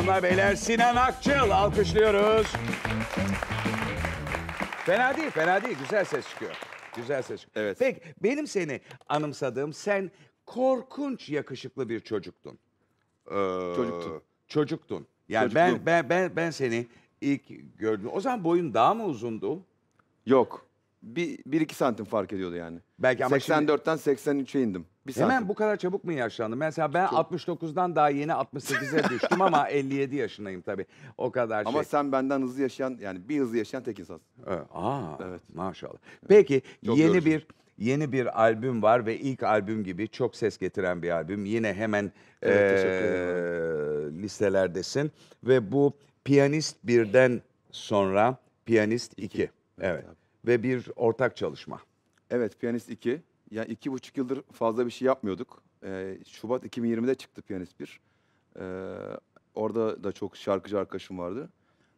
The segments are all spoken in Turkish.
Hanımlar beyler Sinan Akçıl alkışlıyoruz. Fena değil, fena değil. Güzel ses çıkıyor. Güzel ses çıkıyor. Evet. Peki benim seni anımsadığım sen korkunç yakışıklı bir çocuktun. Ee, Çocuktun. Çocuktun. Yani ben ben ben ben seni ilk gördüm. O zaman boyun daha mı uzundu? Yok. Bir, bir iki santim fark ediyordu yani. Belki ama şimdi- 84'ten 83'e indim. Hemen bu kadar çabuk mu yaşlandım? Mesela ben 69'dan daha yeni 68'e düştüm ama 57 yaşındayım tabii. O kadar Ama şey. sen benden hızlı yaşayan yani bir hızlı yaşayan tek insansın. Evet. Aa, Evet. maşallah. Peki Çok yeni yorucu. bir yeni bir albüm var ve ilk albüm gibi çok ses getiren bir albüm. Yine hemen Evet, ee, teşekkür listelerdesin ve bu Piyanist birden sonra Piyanist 2. Evet. abi. Ve bir ortak çalışma. Evet Piyanist 2. Ya iki buçuk yıldır fazla bir şey yapmıyorduk. Ee, Şubat 2020'de çıktı Piyanist 1. Ee, orada da çok şarkıcı arkadaşım vardı.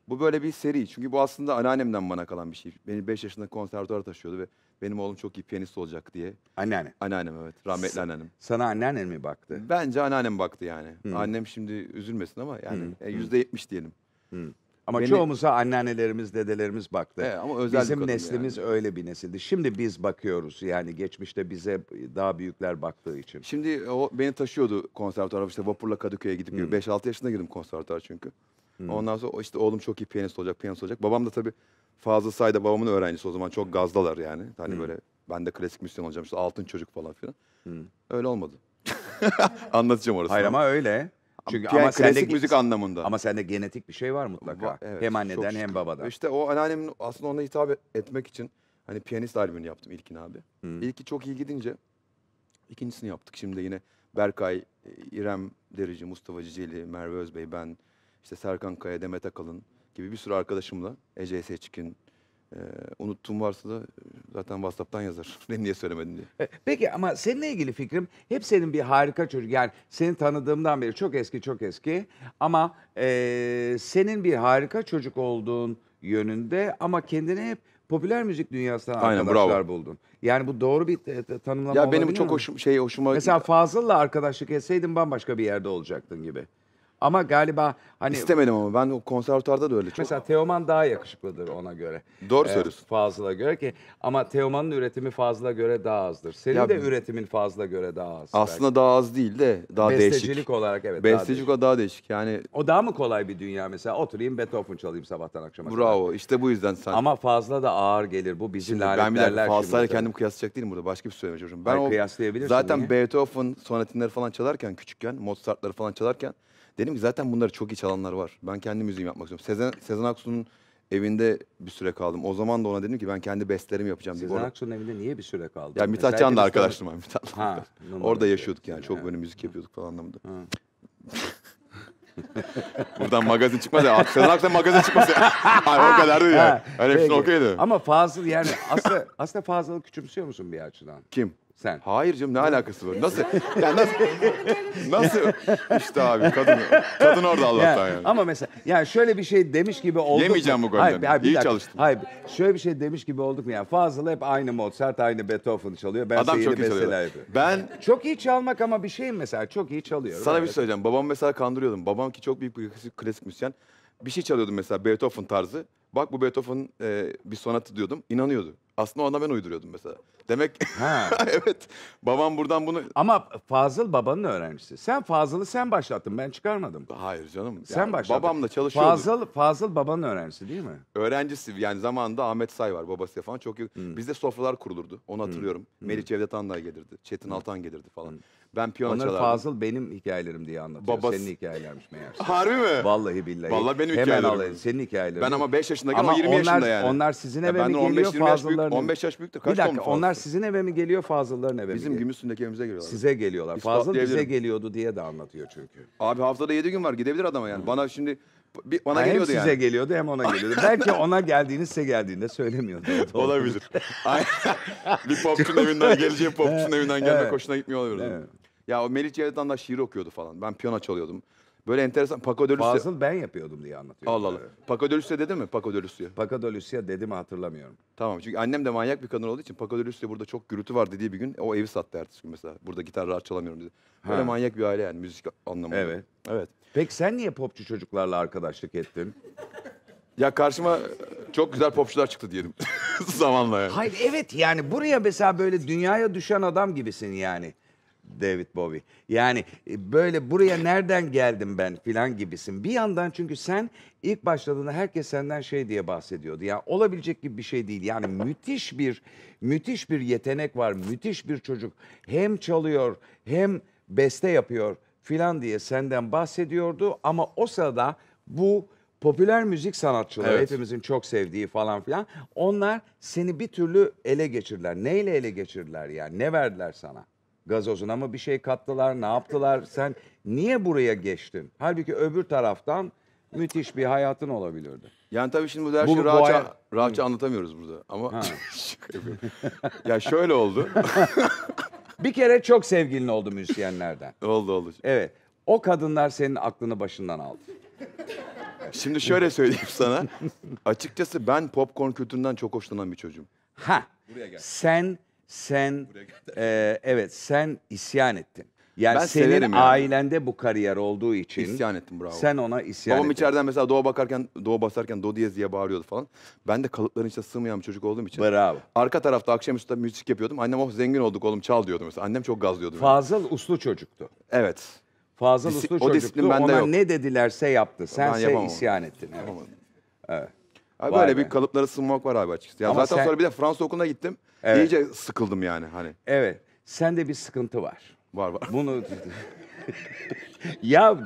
Bu böyle bir seri. Çünkü bu aslında anneannemden bana kalan bir şey. Beni 5 yaşında konservatuara taşıyordu ve benim oğlum çok iyi piyanist olacak diye. Anneanne. Anneannem evet. Rahmetli Sa- anneannem. Sana anneannem mi baktı? Bence anneannem baktı yani. Hmm. Annem şimdi üzülmesin ama yani hmm. E, hmm. yüzde hmm. yetmiş diyelim. Hmm. Ama Beni- çoğumuza anneannelerimiz, dedelerimiz baktı. He, ama özel Bizim kadın neslimiz öyle bir nesildi. Şimdi biz bakıyoruz yani geçmişte bize daha büyükler baktığı için. Şimdi o beni taşıyordu konservatuara işte vapurla Kadıköy'e gidip gibi. Hmm. 5-6 yaşında girdim konservatuara çünkü. Hmm. Ondan sonra işte oğlum çok iyi piyanist olacak, piyanist olacak. Babam da tabii fazla sayıda babamın öğrencisi o zaman çok gazdalar yani. Hani hmm. böyle ben de klasik müzisyen olacağım işte altın çocuk falan filan. Öyle olmadı. Anlatacağım orasını. Hayır ama öyle. Çünkü yani ama klasik sende, müzik anlamında. Ama sende genetik bir şey var mutlaka. Va, evet, hem anneden hem şükür. babadan. İşte o anneannemin aslında ona hitap etmek için hani piyanist albümünü yaptım ilkini abi. Hmm. İlki çok iyi gidince ikincisini yaptık. Şimdi yine Berkay, e, İrem Derici, Mustafa Ciceli, Merve Özbey, ben, işte Serkan Kaya, Demet Akalın gibi bir sürü arkadaşımla Ece Seçkin, ee, unuttuğum varsa da e, zaten WhatsApp'tan yazar. Ben niye söylemedin diye. E, peki ama seninle ilgili fikrim hep senin bir harika çocuk. Yani seni tanıdığımdan beri çok eski çok eski ama e, senin bir harika çocuk olduğun yönünde ama kendini hep popüler müzik dünyasından Aynen, arkadaşlar bravo. buldun. Yani bu doğru bir t- e, t- tanımlama Ya benim olabilir çok hoş şey hoşuma Mesela Fazıl'la arkadaşlık etseydin bambaşka bir yerde olacaktın gibi. Ama galiba hani... istemedim ama ben o konservatuarda da öyle çok... Mesela Teoman daha yakışıklıdır ona göre. Doğru ee, söylüyorsun. Fazla göre ki ama Teoman'ın üretimi fazla göre daha azdır. Senin ya, de üretimin fazla göre daha az. Aslında belki. daha az değil de daha Bestecilik değişik. Bestecilik olarak evet. Bestecilik daha, daha değişik yani. O daha mı kolay bir dünya mesela oturayım Beethoven çalayım sabahtan akşama. Bravo kadar. işte bu yüzden sen. Ama fazla da ağır gelir bu bizim şimdi ben bir dakika fazlayla kendimi kıyaslayacak değilim burada başka bir şey söyleme çocuğum. Ben Hayır, o, kıyaslayabilirsin. Zaten niye? Beethoven sonatinleri falan çalarken küçükken Mozart'ları falan çalarken dedim dedim ki zaten bunları çok iyi çalanlar var. Ben kendi müziğimi yapmak istiyorum. Sezen, Sezen Aksu'nun evinde bir süre kaldım. O zaman da ona dedim ki ben kendi bestelerimi yapacağım. Sezen orada... Aksu'nun evinde niye bir süre kaldın? Ya Mithat Can'la arkadaştım ben. ha, Orada yaşıyorduk yani. Çok böyle müzik yapıyorduk falan anlamında. Buradan magazin çıkmaz Sezen Aksu'dan magazin çıkmaz Hayır o kadar değil yani. Hani şey hepsi okeydi. Ama Fazıl yani aslında, aslında Fazıl'ı küçümsüyor musun bir açıdan? Kim? sen. Hayır canım ne alakası var? E, nasıl? ya nasıl? nasıl? işte abi kadın kadın orada Allah'tan yani. Ama mesela yani şöyle bir şey demiş gibi olduk. Yemeyeceğim bu golden. Hayır, hayır, İyi dakika. çalıştım. Hayır şöyle bir şey demiş gibi olduk mu? Yani Fazıl hep aynı Mozart aynı Beethoven çalıyor. Ben Adam çok iyi çalıyor. Ben çok iyi çalmak ama bir şeyim mesela çok iyi çalıyor. Sana evet. bir şey söyleyeceğim. Babam mesela kandırıyordum. Babam ki çok büyük bir klasik müzisyen. Bir şey çalıyordum mesela Beethoven tarzı. Bak bu Beethoven e, bir sonatı diyordum. İnanıyordu. Aslında ona ben uyduruyordum mesela. Demek Ha. evet babam buradan bunu... Ama Fazıl babanın öğrencisi. Sen Fazıl'ı sen başlattın ben çıkarmadım. Hayır canım. Sen yani başladın. Babamla çalışıyorduk. Fazıl Fazıl babanın öğrencisi değil mi? Öğrencisi yani zamanında Ahmet Say var babası falan çok iyi. Hmm. Bizde sofralar kurulurdu onu hmm. hatırlıyorum. Hmm. Melih Cevdet Anday gelirdi. Çetin Altan gelirdi falan. Ben piyano Onları çalardım. Fazıl benim hikayelerim diye anlatıyor. Babası- Senin hikayelermiş meğerse. Harbi mi? Vallahi billahi. Vallahi benim Hemen hikayelerim. alayım. Senin hikayelerin. Ben ama 5 yaşındayken ama 20 onlar, yaşında yani. Onlar sizin Ya e, mi geliyor 25 büyük- Fazıl'ların? 15 yaş büyüktü Kaç Bir dakika onlar sizin eve mi geliyor Fazıl'ların eve mi Bizim geliyor? Gümüşsü'ndeki evimize geliyorlar. Size geliyorlar. Fazıl bize geliyordu diye de anlatıyor çünkü. Abi haftada yedi gün var gidebilir adama yani. Bana şimdi bir, bana Ha, hem geliyordu size geliyordu hem ona geliyordu. Belki ona geldiğini size geldiğinde söylemiyordu. O Olabilir. Ay- bir popçunun evinden geleceği popçunun evinden gelmek Evet. hoşuna gitmiyor olabilir. Evet. Ya o Melih Cevdet Andaş şiir okuyordu falan. Ben piyano çalıyordum. Böyle enteresan Paco de Lucia. Fazıl ben yapıyordum diye anlatıyor. Allah Allah. Paco de Lucia dedi mi? Paco de Lucia. Paco de Lucia dedi mi hatırlamıyorum. Tamam çünkü annem de manyak bir kadın olduğu için Paco de Lucia burada çok gürültü var dediği bir gün o evi sattı ertesi gün mesela. Burada gitar rahat çalamıyorum dedi. Böyle Ha. manyak bir aile yani müzik anlamında. Evet. Evet. Peki sen niye popçu çocuklarla arkadaşlık ettin? Ya karşıma çok güzel popçular çıktı diyelim. Zamanla yani. Hayır evet yani buraya mesela böyle dünyaya düşen adam gibisin yani. David Bowie. Yani e, böyle buraya nereden geldim ben filan gibisin. Bir yandan çünkü sen ilk başladığında herkes senden şey diye bahsediyordu. Yani olabilecek gibi bir şey değil. Yani müthiş bir müthiş bir yetenek var. Müthiş bir çocuk. Hem çalıyor hem beste yapıyor filan diye senden bahsediyordu ama o sırada bu popüler müzik sanatçıları evet. hepimizin çok sevdiği falan filan onlar seni bir türlü ele geçirdiler. Neyle ele geçirdiler yani? Ne verdiler sana? gazozuna mı bir şey kattılar, ne yaptılar? Sen niye buraya geçtin? Halbuki öbür taraftan müthiş bir hayatın olabilirdi. Yani tabii şimdi bu her Bu- şeyi bu aya- rahatça anlatamıyoruz burada ama ya şöyle oldu. Bir kere çok sevgilin oldu müzisyenlerden. oldu oldu. Evet. O kadınlar senin aklını başından aldı. Şimdi şöyle söyleyeyim sana. Açıkçası ben popcorn kültüründen çok hoşlanan bir çocuğum. Ha. Sen sen e, evet sen isyan ettin. Yani Ben senin severim yani. ailende bu kariyer olduğu için isyan ettim bravo. sen ona isyan Babam ettin. içeriden mesela doğa bakarken, doğa basarken Do Diez diye bağırıyordu falan. Ben de kalıpların içine sığmayan bir çocuk olduğum için. Bravo. Arka tarafta akşamüstü de müzik yapıyordum. Annem oh zengin olduk oğlum çal diyordu mesela. Annem çok gazlıyordu. beni. Fazıl uslu çocuktu. Evet. Fazıl Disi- uslu o çocuktu. disiplin bende Ona yok. ne dedilerse yaptı. Sen ise şey isyan ettin. Evet. Yapamadım. Evet. Abi böyle bir kalıplara sığınmak var abi açıkçası. Ya Ama zaten sen- sonra bir de Fransa okuluna gittim. Evet. İyice sıkıldım yani hani. Evet. Sende bir sıkıntı var. Var var. Bunu ya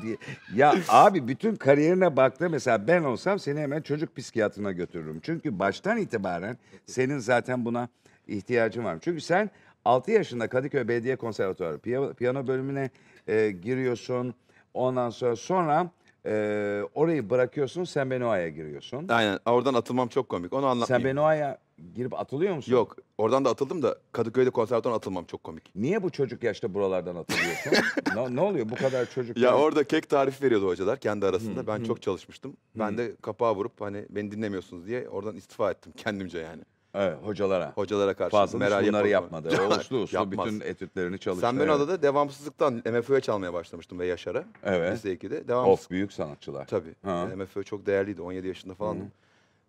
ya abi bütün kariyerine baktı mesela ben olsam seni hemen çocuk psikiyatrına götürürüm. Çünkü baştan itibaren senin zaten buna ihtiyacın var. Çünkü sen 6 yaşında Kadıköy Belediye Konservatuarı piyano bölümüne e, giriyorsun. Ondan sonra sonra ee, orayı bırakıyorsun sen Benoa'ya giriyorsun. Aynen oradan atılmam çok komik. Onu Sen Benoa'ya girip atılıyor musun? Yok oradan da atıldım da Kadıköy'de konservatuvardan atılmam çok komik. Niye bu çocuk yaşta buralardan atılıyorsun? ne, ne oluyor bu kadar çocuk? Ya orada kek tarifi veriyordu hocalar kendi arasında. ben çok çalışmıştım. Ben de kapağı vurup hani beni dinlemiyorsunuz diye oradan istifa ettim kendimce yani. Evet, hocalara. Hocalara karşı. Fazıl Meral bunları yapmadı. O uslu uslu Yapmaz. bütün etütlerini çalıştı. Sen ben adada devamsızlıktan MFÖ'ye çalmaya başlamıştım ve Yaşar'a. Evet. Lise 2'de. Devamsız... Of büyük sanatçılar. Tabii. Ha. E, MFÖ çok değerliydi. 17 yaşında falandım.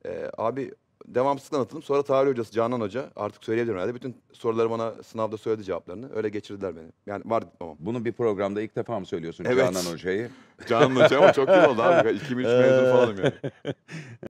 Ee, abi devamsızlıktan atıldım. Sonra tarih hocası Canan Hoca artık söyleyebilirim herhalde. Bütün soruları bana sınavda söyledi cevaplarını. Öyle geçirdiler beni. Yani var tamam. Bunu bir programda ilk defa mı söylüyorsun evet. Canan Hoca'yı? Canan Hoca ama çok iyi oldu abi. 2003 mezun falanım yani.